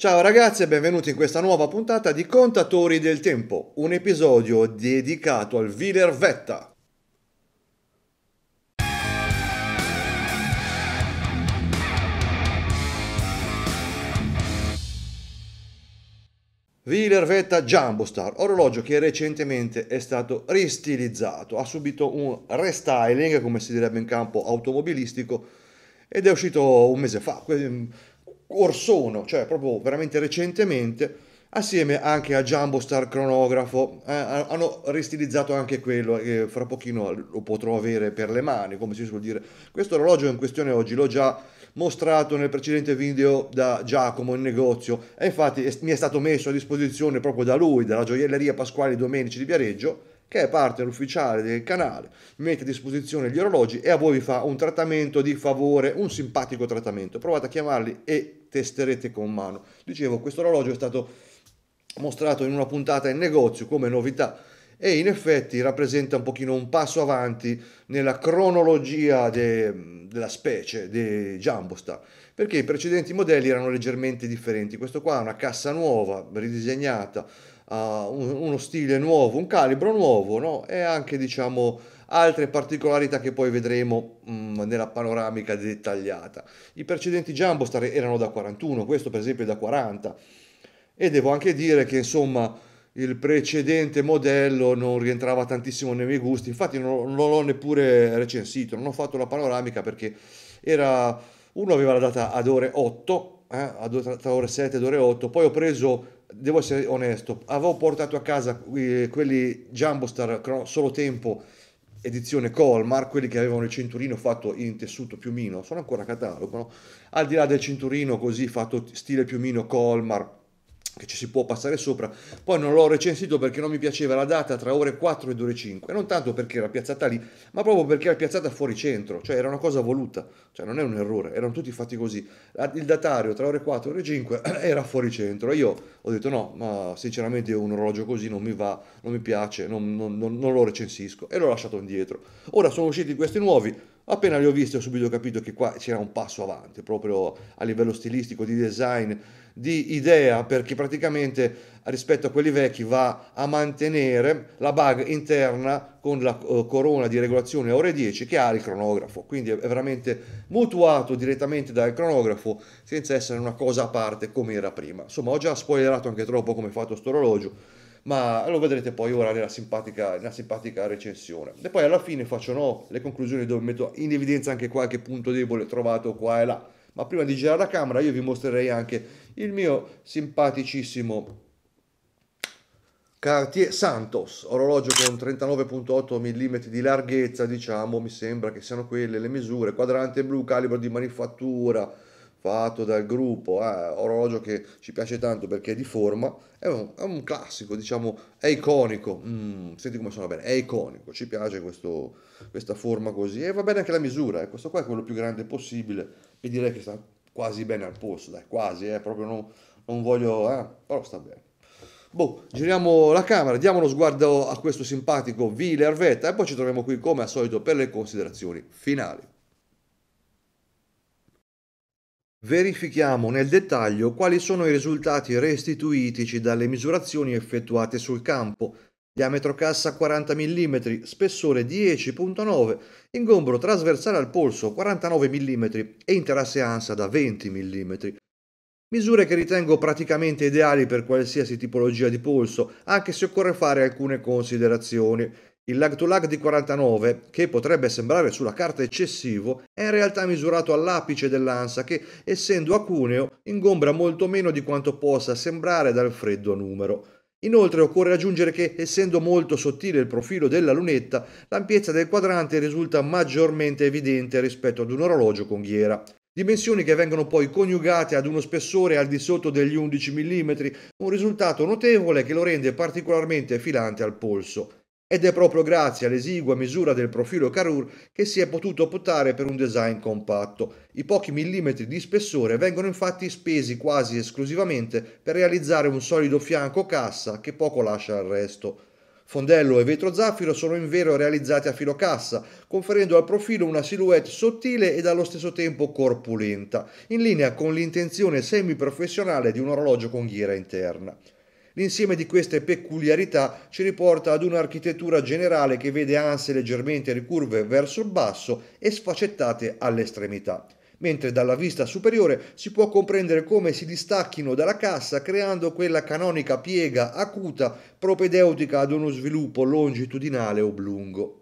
Ciao ragazzi e benvenuti in questa nuova puntata di Contatori del Tempo, un episodio dedicato al Wheeler Vetta. Wheeler Vetta Jumbo orologio che recentemente è stato ristilizzato, ha subito un restyling, come si direbbe in campo automobilistico, ed è uscito un mese fa, orsono, cioè proprio veramente recentemente, assieme anche a Jumbo Star Cronografo. Eh, hanno ristilizzato anche quello e eh, fra pochino lo potrò avere per le mani, come si suol dire. Questo orologio in questione oggi l'ho già mostrato nel precedente video da Giacomo in negozio e infatti mi è stato messo a disposizione proprio da lui, dalla gioielleria Pasquali Domenici di Viareggio che è parte ufficiale del canale, mette a disposizione gli orologi e a voi vi fa un trattamento di favore, un simpatico trattamento. Provate a chiamarli e testerete con mano. Dicevo, questo orologio è stato mostrato in una puntata in negozio come novità e in effetti rappresenta un pochino un passo avanti nella cronologia de, della specie di Jambostar perché i precedenti modelli erano leggermente differenti questo qua è una cassa nuova ridisegnata ha uno stile nuovo un calibro nuovo no? e anche diciamo altre particolarità che poi vedremo mh, mm, nella panoramica dettagliata. I precedenti jumbo erano da 41, questo per esempio è da 40 e devo anche dire che insomma il precedente modello non rientrava tantissimo nei miei gusti, infatti non, non l'ho neppure recensito, non ho fatto la panoramica perché era, uno aveva la data ad ore 8, eh, ad, tra ore 7 ed ore 8, poi ho preso devo essere onesto, avevo portato a casa eh, quelli Jumbo Star solo tempo edizione Colmar, quelli che avevano il cinturino fatto in tessuto piumino, sono ancora a catalogo, no? al di là del cinturino così fatto stile piumino Colmar, che ci si può passare sopra. Poi non l'ho recensito perché non mi piaceva la data tra ore 4 ed ore 5, non tanto perché era piazzata lì, ma proprio perché era piazzata fuori centro, cioè era una cosa voluta, cioè non è un errore, erano tutti fatti così. Il datario tra ore 4 e ore 5 era fuori centro e io ho detto no, ma sinceramente un orologio così non mi va, non mi piace, non, non, non, non lo recensisco e l'ho lasciato indietro. Ora sono usciti questi nuovi, appena li ho visti ho subito capito che qua c'era un passo avanti, proprio a livello stilistico, di design, di idea perché praticamente rispetto a quelli vecchi va a mantenere la bug interna con la eh, corona di regolazione ore 10 che ha il cronografo, quindi è veramente mutuato direttamente dal cronografo senza essere una cosa a parte come era prima. Insomma, ho già spoilerato anche troppo come è fatto sto orologio, ma lo vedrete poi ora nella simpatica, nella simpatica recensione. E poi alla fine faccio no, le conclusioni dove metto in evidenza anche qualche punto debole trovato qua e là. Ma prima di girare la camera io vi mostrerei anche il mio simpaticissimo Cartier Santos, orologio con 39.8 mm di larghezza, diciamo, mi sembra che siano quelle le misure, quadrante blu, calibro di manifattura, fatto dal gruppo, eh, orologio che ci piace tanto perché è di forma, è un, è un classico, diciamo, è iconico, mm, senti come suona bene, è iconico, ci piace questo, questa forma così e va bene anche la misura, eh. questo qua è quello più grande possibile e direi che sta quasi bene al posto, dai, quasi, eh, proprio non, non voglio, eh, però sta bene. Boh, giriamo la camera, diamo uno sguardo a questo simpatico vile Arvetta e poi ci troviamo qui come al solito per le considerazioni finali. Verifichiamo nel dettaglio quali sono i risultati restituitici dalle misurazioni effettuate sul campo diametro cassa 40 mm, spessore 10.9, ingombro trasversale al polso 49 mm e interasse ansa da 20 mm. Misure che ritengo praticamente ideali per qualsiasi tipologia di polso, anche se occorre fare alcune considerazioni. Il lag to lag di 49, che potrebbe sembrare sulla carta eccessivo, è in realtà misurato all'apice dell'ansa che, essendo a cuneo, ingombra molto meno di quanto possa sembrare dal freddo numero. Inoltre occorre aggiungere che, essendo molto sottile il profilo della lunetta, l'ampiezza del quadrante risulta maggiormente evidente rispetto ad un orologio con ghiera. Dimensioni che vengono poi coniugate ad uno spessore al di sotto degli 11 mm, un risultato notevole che lo rende particolarmente filante al polso. Ed è proprio grazie all'esigua misura del profilo Carur che si è potuto optare per un design compatto. I pochi millimetri di spessore vengono infatti spesi quasi esclusivamente per realizzare un solido fianco cassa che poco lascia al resto. Fondello e vetro zaffiro sono in vero realizzati a filo cassa, conferendo al profilo una silhouette sottile ed allo stesso tempo corpulenta, in linea con l'intenzione semiprofessionale di un orologio con ghiera interna. L'insieme di queste peculiarità ci riporta ad un'architettura generale che vede anse leggermente ricurve verso il basso e sfaccettate all'estremità mentre dalla vista superiore si può comprendere come si distacchino dalla cassa creando quella canonica piega acuta propedeutica ad uno sviluppo longitudinale oblungo.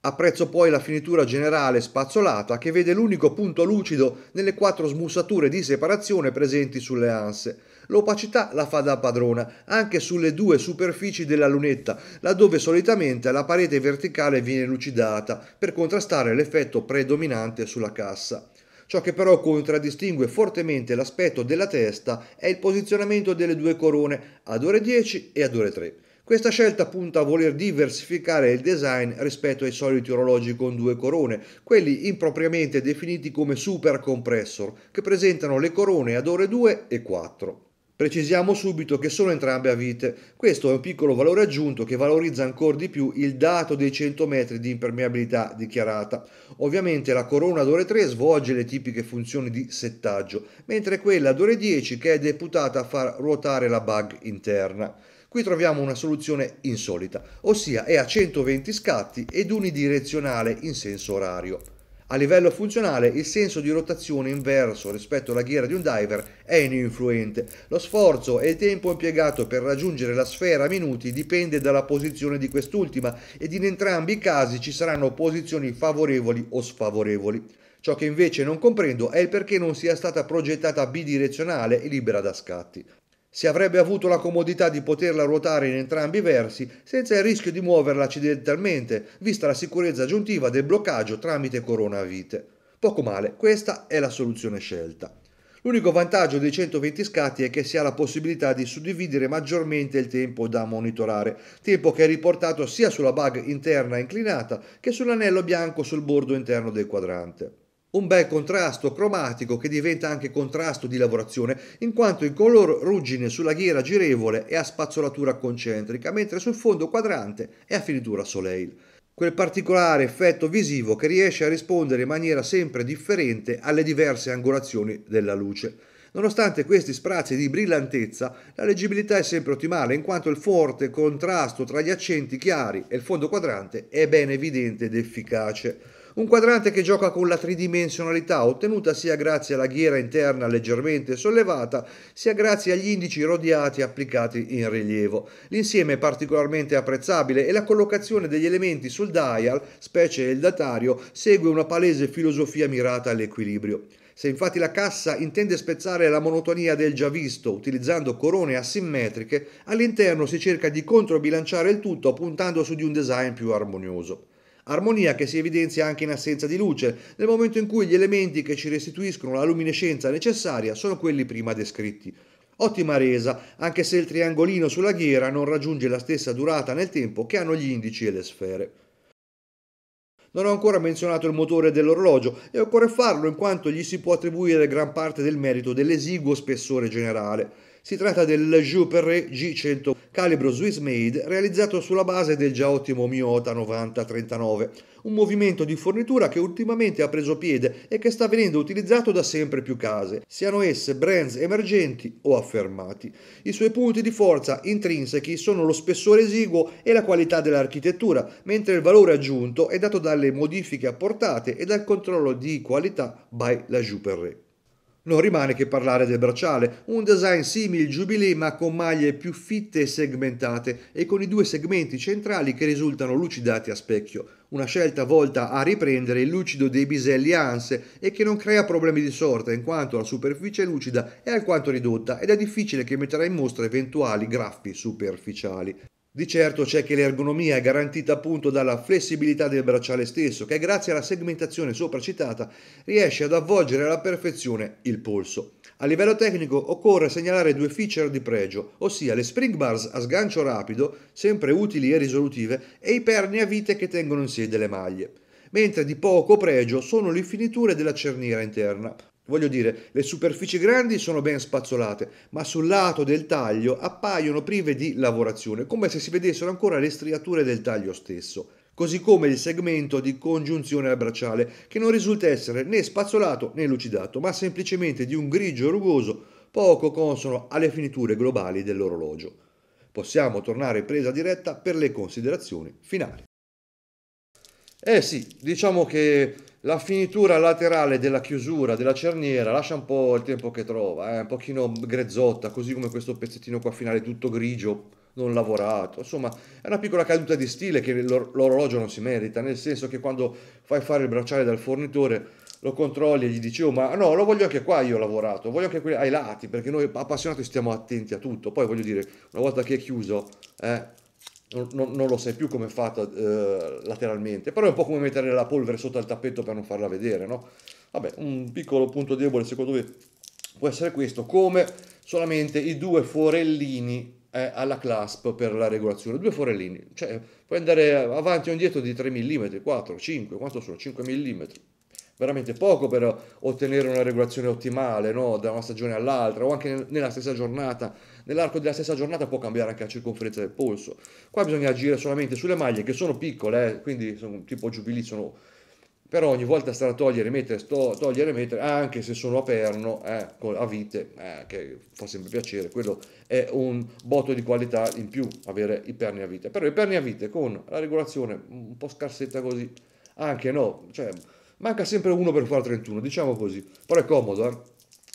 Apprezzo poi la finitura generale spazzolata che vede l'unico punto lucido nelle quattro smussature di separazione presenti sulle anse. L'opacità la fa da padrona anche sulle due superfici della lunetta, laddove solitamente la parete verticale viene lucidata per contrastare l'effetto predominante sulla cassa. Ciò che però contraddistingue fortemente l'aspetto della testa è il posizionamento delle due corone ad ore 10 e ad ore 3. Questa scelta punta a voler diversificare il design rispetto ai soliti orologi con due corone, quelli impropriamente definiti come super compressor, che presentano le corone ad ore 2 e 4. Precisiamo subito che sono entrambe a vite. Questo è un piccolo valore aggiunto che valorizza ancora di più il dato dei 100 metri di impermeabilità dichiarata. Ovviamente la corona ad ore 3 svolge le tipiche funzioni di settaggio, mentre quella ad ore 10 che è deputata a far ruotare la bug interna. Qui troviamo una soluzione insolita, ossia è a 120 scatti ed unidirezionale in senso orario. A livello funzionale il senso di rotazione inverso rispetto alla ghiera di un diver è ininfluente. Lo sforzo e il tempo impiegato per raggiungere la sfera a minuti dipende dalla posizione di quest'ultima ed in entrambi i casi ci saranno posizioni favorevoli o sfavorevoli. Ciò che invece non comprendo è il perché non sia stata progettata bidirezionale e libera da scatti si avrebbe avuto la comodità di poterla ruotare in entrambi i versi senza il rischio di muoverla accidentalmente, vista la sicurezza aggiuntiva del bloccaggio tramite coronavite. Poco male, questa è la soluzione scelta. L'unico vantaggio dei 120 scatti è che si ha la possibilità di suddividere maggiormente il tempo da monitorare, tempo che è riportato sia sulla bug interna inclinata che sull'anello bianco sul bordo interno del quadrante un bel contrasto cromatico che diventa anche contrasto di lavorazione in quanto il color ruggine sulla ghiera girevole è a spazzolatura concentrica mentre sul fondo quadrante è a finitura soleil quel particolare effetto visivo che riesce a rispondere in maniera sempre differente alle diverse angolazioni della luce. Nonostante questi sprazzi di brillantezza, la leggibilità è sempre ottimale in quanto il forte contrasto tra gli accenti chiari e il fondo quadrante è ben evidente ed efficace. Un quadrante che gioca con la tridimensionalità ottenuta sia grazie alla ghiera interna leggermente sollevata, sia grazie agli indici rodiati applicati in rilievo. L'insieme è particolarmente apprezzabile e la collocazione degli elementi sul dial, specie il datario, segue una palese filosofia mirata all'equilibrio. Se infatti la cassa intende spezzare la monotonia del già visto utilizzando corone asimmetriche, all'interno si cerca di controbilanciare il tutto puntando su di un design più armonioso. Armonia che si evidenzia anche in assenza di luce, nel momento in cui gli elementi che ci restituiscono la luminescenza necessaria sono quelli prima descritti. Ottima resa, anche se il triangolino sulla ghiera non raggiunge la stessa durata nel tempo che hanno gli indici e le sfere. Non ho ancora menzionato il motore dell'orologio e occorre farlo in quanto gli si può attribuire gran parte del merito dell'esiguo spessore generale. Si tratta del Juperé G100 calibro Swiss Made realizzato sulla base del già ottimo Miota 9039, un movimento di fornitura che ultimamente ha preso piede e che sta venendo utilizzato da sempre più case, siano esse brands emergenti o affermati. I suoi punti di forza intrinsechi sono lo spessore esiguo e la qualità dell'architettura, mentre il valore aggiunto è dato dalle modifiche apportate e dal controllo di qualità by la Juperé. Non rimane che parlare del bracciale, un design simile al Jubilee ma con maglie più fitte e segmentate e con i due segmenti centrali che risultano lucidati a specchio, una scelta volta a riprendere il lucido dei biselli ANSE e che non crea problemi di sorta in quanto la superficie lucida è alquanto ridotta ed è difficile che metterà in mostra eventuali graffi superficiali. Di certo c'è che l'ergonomia è garantita appunto dalla flessibilità del bracciale stesso, che grazie alla segmentazione sopracitata riesce ad avvolgere alla perfezione il polso. A livello tecnico occorre segnalare due feature di pregio, ossia le spring bars a sgancio rapido, sempre utili e risolutive, e i perni a vite che tengono in sede le maglie mentre di poco pregio sono le finiture della cerniera interna. Voglio dire, le superfici grandi sono ben spazzolate, ma sul lato del taglio appaiono prive di lavorazione, come se si vedessero ancora le striature del taglio stesso, così come il segmento di congiunzione al bracciale, che non risulta essere né spazzolato né lucidato, ma semplicemente di un grigio rugoso poco consono alle finiture globali dell'orologio. Possiamo tornare in presa diretta per le considerazioni finali. Eh sì, diciamo che la finitura laterale della chiusura della cerniera lascia un po' il tempo che trova, è eh? un pochino grezzotta, così come questo pezzettino qua finale tutto grigio, non lavorato. Insomma, è una piccola caduta di stile che l'orologio non si merita, nel senso che quando fai fare il bracciale dal fornitore lo controlli e gli dici, oh, ma no, lo voglio anche qua io ho lavorato, voglio anche ai lati, perché noi appassionati stiamo attenti a tutto. Poi voglio dire, una volta che è chiuso, eh, non, non, lo sai più come è fatta eh, lateralmente, però è un po' come mettere la polvere sotto al tappeto per non farla vedere, no? Vabbè, un piccolo punto debole secondo me può essere questo, come solamente i due forellini eh, alla clasp per la regolazione, due forellini, cioè puoi andare avanti o indietro di 3 mm, 4, 5, quanto sono? 5 mm, veramente poco per ottenere una regolazione ottimale no? da una stagione all'altra o anche nella stessa giornata. Nell'arco della stessa giornata può cambiare anche la circonferenza del polso. Qua bisogna agire solamente sulle maglie che sono piccole, eh? quindi sono tipo giubili, sono... però ogni volta stare a togliere e mettere, sto, togliere e mettere, anche se sono a perno, eh, a vite, eh, che fa sempre piacere, quello è un botto di qualità in più avere i perni a vite. Però i perni a vite con la regolazione un po' scarsetta così, anche no, cioè Manca sempre uno per fare 31, diciamo così. Però è comodo, eh?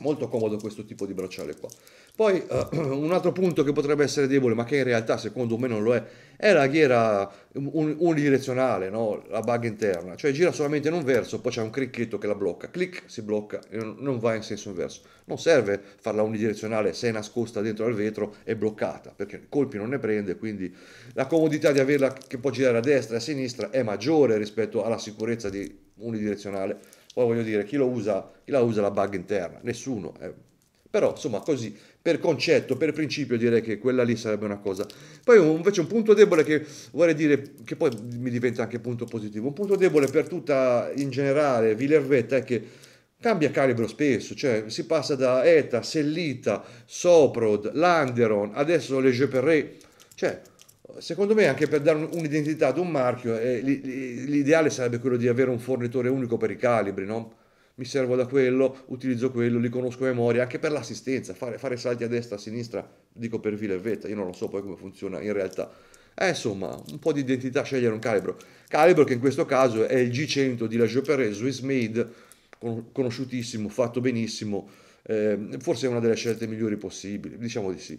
molto comodo questo tipo di bracciale qua. Poi uh, un altro punto che potrebbe essere debole, ma che in realtà secondo me non lo è, è la ghiera unidirezionale, no? la bug interna, cioè gira solamente in un verso, poi c'è un cricchetto che la blocca, clic, si blocca, non va in senso inverso. Non serve farla unidirezionale se è nascosta dentro al vetro e bloccata, perché colpi non ne prende, quindi la comodità di averla che può girare a destra e a sinistra è maggiore rispetto alla sicurezza di unidirezionale, poi voglio dire, chi, lo usa, chi la usa la bug interna? Nessuno. Eh. Però, insomma, così, per concetto, per principio, direi che quella lì sarebbe una cosa. Poi invece un punto debole che vorrei dire, che poi mi diventa anche punto positivo, un punto debole per tutta, in generale, Villervetta è che cambia calibro spesso, cioè si passa da ETA, Sellita, Soprod, Landeron, adesso Le Geperret, cioè Secondo me anche per dare un'identità ad un marchio, eh, l'ideale sarebbe quello di avere un fornitore unico per i calibri, no? Mi servo da quello, utilizzo quello, li conosco a memoria, anche per l'assistenza, fare, fare salti a destra, a sinistra, dico per fila e vetta, io non lo so poi come funziona in realtà. Eh, insomma, un po' di identità, scegliere un calibro. Calibro che in questo caso è il G100 di La Joperé, Swiss Made, conosciutissimo, fatto benissimo, eh, forse è una delle scelte migliori possibili, diciamo di sì.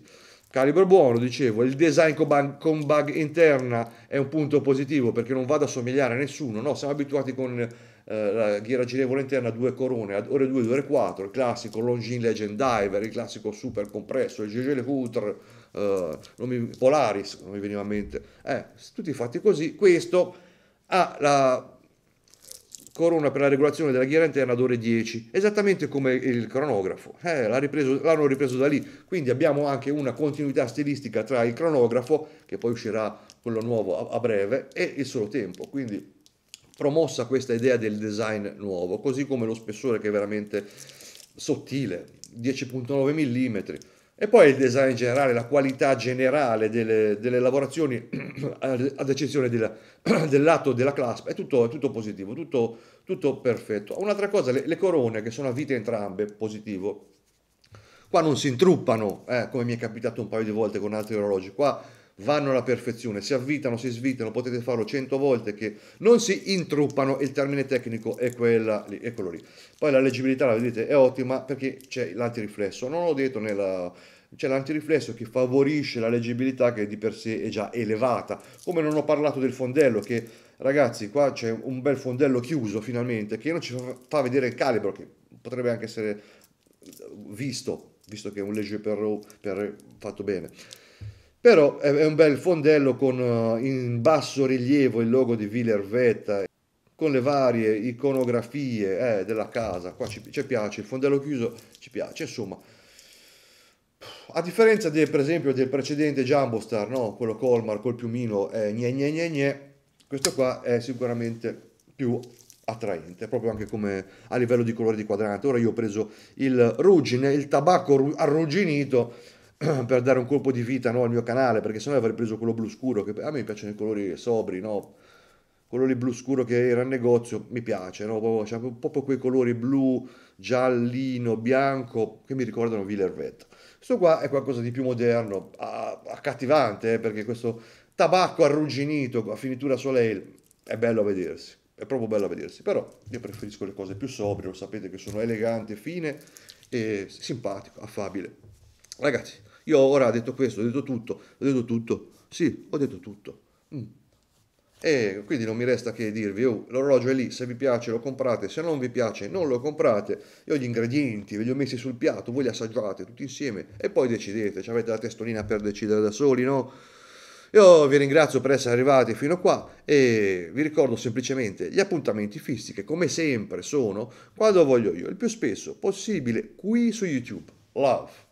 Calibro buono, dicevo, il design con bug, con bug, interna è un punto positivo perché non vado a somigliare a nessuno, no? Siamo abituati con eh, la ghiera girevole interna a due corone, ad ore 2, 2 ore 4, il classico Longin Legend Diver, il classico super compresso, il GG Le Coutre, eh, Polaris, non mi veniva a mente, eh, tutti fatti così, questo ha la corona per la regolazione della ghiera interna ad ore 10, esattamente come il cronografo. Eh, l'ha ripreso, l'hanno ripreso da lì, quindi abbiamo anche una continuità stilistica tra il cronografo, che poi uscirà quello nuovo a, a breve, e il solo tempo. Quindi promossa questa idea del design nuovo, così come lo spessore che è veramente sottile, 10.9 mm e poi il design generale, la qualità generale delle, delle lavorazioni, ad eccezione del, dell'atto della clasp, è tutto, è tutto positivo, tutto, tutto, perfetto. Un'altra cosa, le, le, corone che sono a vite entrambe, positivo. Qua non si intruppano, eh, come mi è capitato un paio di volte con altri orologi, qua vanno alla perfezione, si avvitano, si svitano, potete farlo cento volte che non si intruppano, il termine tecnico è, lì, è quello lì. Poi la leggibilità, la vedete, è ottima perché c'è l'antiriflesso, non l'ho detto nella... C'è l'antiriflesso che favorisce la leggibilità che di per sé è già elevata, come non ho parlato del fondello che ragazzi qua c'è un bel fondello chiuso finalmente che non ci fa vedere il calibro che potrebbe anche essere visto, visto che è un legge per, per fatto bene però è un bel fondello con eh, in basso rilievo il logo di Villervetta con le varie iconografie eh, della casa qua ci, ci, piace il fondello chiuso ci piace insomma a differenza del, per esempio del precedente Jumbo Star no? quello Colmar col piumino eh, gne, gne, gne, gne questo qua è sicuramente più attraente proprio anche come a livello di colore di quadrante ora io ho preso il ruggine il tabacco arrugginito per dare un colpo di vita no, al mio canale, perché sennò avrei preso quello blu scuro, che a me piacciono i colori sobri, no? Quello lì blu scuro che era al negozio mi piace, no? Proprio, cioè, proprio quei colori blu, giallino, bianco che mi ricordano Villervet. Questo qua è qualcosa di più moderno, accattivante, eh, perché questo tabacco arrugginito a finitura Soleil è bello a vedersi, è proprio bello a vedersi, però io preferisco le cose più sobrie, lo sapete che sono elegante, fine e simpatico, affabile. Ragazzi, io ora ho detto questo, ho detto tutto, ho detto tutto, sì, ho detto tutto. Mm. E quindi non mi resta che dirvi, oh, l'orologio è lì, se vi piace lo comprate, se non vi piace non lo comprate, io gli ingredienti ve li ho messi sul piatto, voi li assaggiate tutti insieme e poi decidete, cioè avete la testolina per decidere da soli, no? Io vi ringrazio per essere arrivati fino a qua e vi ricordo semplicemente gli appuntamenti fissi che come sempre sono quando voglio io, il più spesso possibile qui su YouTube. Love!